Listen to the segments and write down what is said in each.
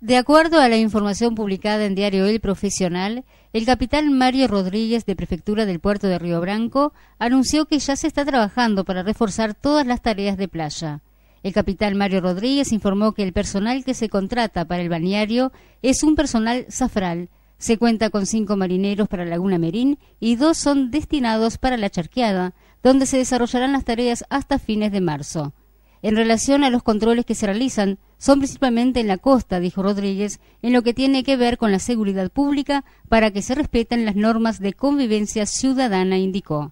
De acuerdo a la información publicada en Diario El Profesional, el capitán Mario Rodríguez de Prefectura del Puerto de Río Branco anunció que ya se está trabajando para reforzar todas las tareas de playa. El capitán Mario Rodríguez informó que el personal que se contrata para el balneario es un personal zafral. Se cuenta con cinco marineros para Laguna Merín y dos son destinados para la charqueada, donde se desarrollarán las tareas hasta fines de marzo. En relación a los controles que se realizan, son principalmente en la costa, dijo Rodríguez, en lo que tiene que ver con la seguridad pública para que se respeten las normas de convivencia ciudadana, indicó.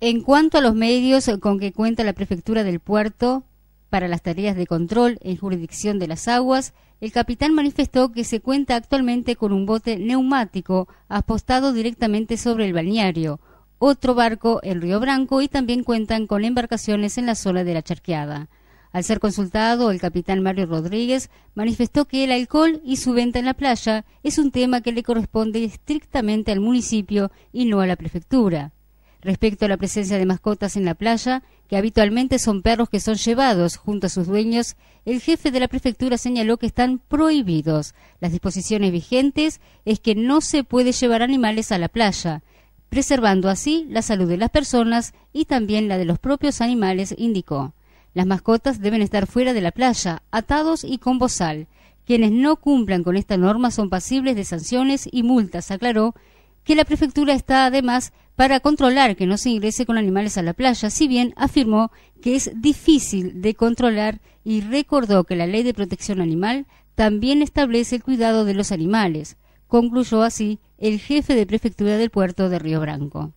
En cuanto a los medios con que cuenta la prefectura del puerto para las tareas de control en jurisdicción de las aguas, el capitán manifestó que se cuenta actualmente con un bote neumático apostado directamente sobre el balneario, otro barco en Río Branco y también cuentan con embarcaciones en la zona de la charqueada. Al ser consultado, el capitán Mario Rodríguez manifestó que el alcohol y su venta en la playa es un tema que le corresponde estrictamente al municipio y no a la prefectura. Respecto a la presencia de mascotas en la playa, que habitualmente son perros que son llevados junto a sus dueños, el jefe de la prefectura señaló que están prohibidos. Las disposiciones vigentes es que no se puede llevar animales a la playa, preservando así la salud de las personas y también la de los propios animales, indicó. Las mascotas deben estar fuera de la playa, atados y con bozal. Quienes no cumplan con esta norma son pasibles de sanciones y multas, aclaró, que la prefectura está además para controlar que no se ingrese con animales a la playa, si bien afirmó que es difícil de controlar y recordó que la ley de protección animal también establece el cuidado de los animales, concluyó así el jefe de prefectura del puerto de Río Branco.